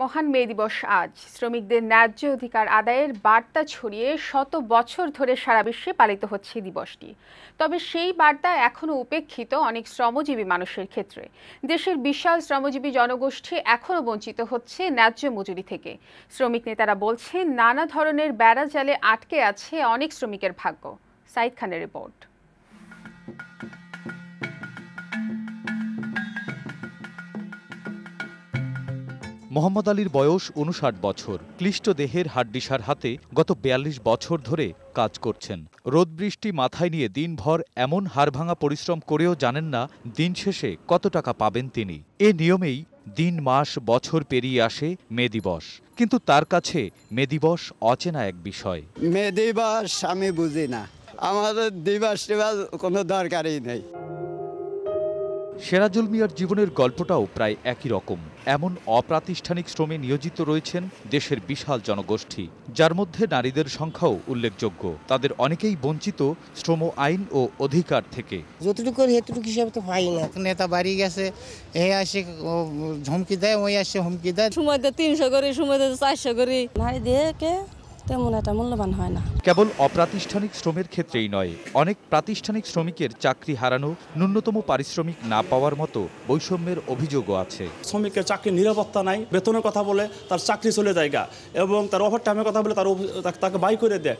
মহান মে দিবস আজ শ্রমিকদের ন্যায্য অধিকার আদায়ের বার্তা ছড়িয়ে শত বছর ধরে সারা বিশ্বে পালিত হচ্ছে দিবসটি তবে সেই বার্তা এখনও উপেক্ষিত অনেক শ্রমজীবী মানুষের ক্ষেত্রে দেশের বিশাল শ্রমজীবী জনগোষ্ঠী এখনও বঞ্চিত হচ্ছে ন্যায্য মজুরি থেকে শ্রমিক নেতারা বলছেন নানা ধরনের বেড়াজালে আটকে আছে অনেক শ্রমিকের ভাগ্য সাইদ খানের রিপোর্ট মোহাম্মদ আলীর বয়স উনষাট বছর ক্লিষ্ট দেহের হাড্ডিসার হাতে গত বিয়াল্লিশ বছর ধরে কাজ করছেন রোদ বৃষ্টি মাথায় নিয়ে দিনভর এমন হাড়ভাঙা পরিশ্রম করেও জানেন না দিন শেষে কত টাকা পাবেন তিনি এ নিয়মেই দিন মাস বছর পেরিয়ে আসে মে দিবস কিন্তু তার কাছে মে দিবস অচেনা এক বিষয় মে দিবস আমি বুঝি না আমাদের দিবস টিবাস কোনো দরকারই নেই সেরাজুল মিয়ার জীবনের গল্পটাও প্রায় একই রকম এমন অপ্রাতিষ্ঠানিক শ্রমে নিয়োজিত রয়েছেন দেশের বিশাল জনগোষ্ঠী যার মধ্যে নারীদের সংখ্যাও উল্লেখযোগ্য তাদের অনেকেই বঞ্চিত শ্রম আইন ও অধিকার থেকে যতটুকু হেতুটুকু হিসাবে তো হয় না নেতা বাড়ি গেছে এ আসে ঝমকি দেয় ওই আসে হুমকি দেয় সময় তিনশো করে সময় চারশো করে নারীদেরকে তেমন এটা মূল্যবান হয় না কেবল অপ্রাতিষ্ঠানিক শ্রমের ক্ষেত্রেই নয় অনেক প্রাতিষ্ঠানিক শ্রমিকের চাকরি হারানো ন্যূনতম পারিশ্রমিক না পাওয়ার মতো বৈষম্যের অভিযোগও আছে শ্রমিকের চাকরি নিরাপত্তা নাই বেতনের কথা বলে তার চাকরি চলে যায় এবং তার ওভার টাইমের কথা বলে তার তাকে বাই করে দেয়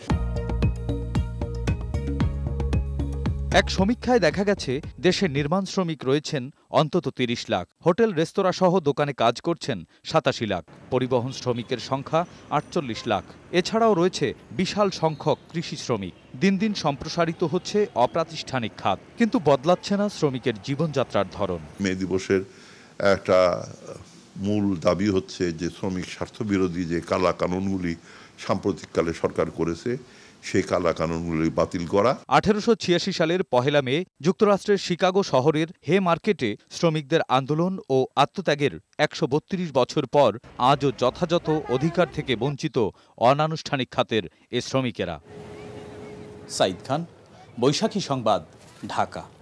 এক সমীক্ষায় দেখা গেছে দেশে নির্মাণ শ্রমিক রয়েছেন অন্তত তিরিশ লাখ হোটেল রেস্তোরাঁ সহ দোকানে কাজ করছেন সাতাশি লাখ পরিবহন শ্রমিকের সংখ্যা আটচল্লিশ লাখ এছাড়াও রয়েছে বিশাল সংখ্যক কৃষি শ্রমিক দিন দিন সম্প্রসারিত হচ্ছে অপ্রাতিষ্ঠানিক খাত কিন্তু বদলাচ্ছে না শ্রমিকের জীবনযাত্রার ধরন মে দিবসের একটা মূল দাবি হচ্ছে যে শ্রমিক স্বার্থবিরোধী যে কালা কানুনগুলি সাম্প্রতিককালে সরকার করেছে সেই কালা কানুনগুলি বাতিল করা আঠেরোশো সালের পহেলা মে যুক্তরাষ্ট্রের শিকাগো শহরের হে মার্কেটে শ্রমিকদের আন্দোলন ও আত্মত্যাগের একশো বছর পর আজও যথাযথ অধিকার থেকে বঞ্চিত অনানুষ্ঠানিক খাতের এ শ্রমিকেরা সাইদ খান বৈশাখী সংবাদ ঢাকা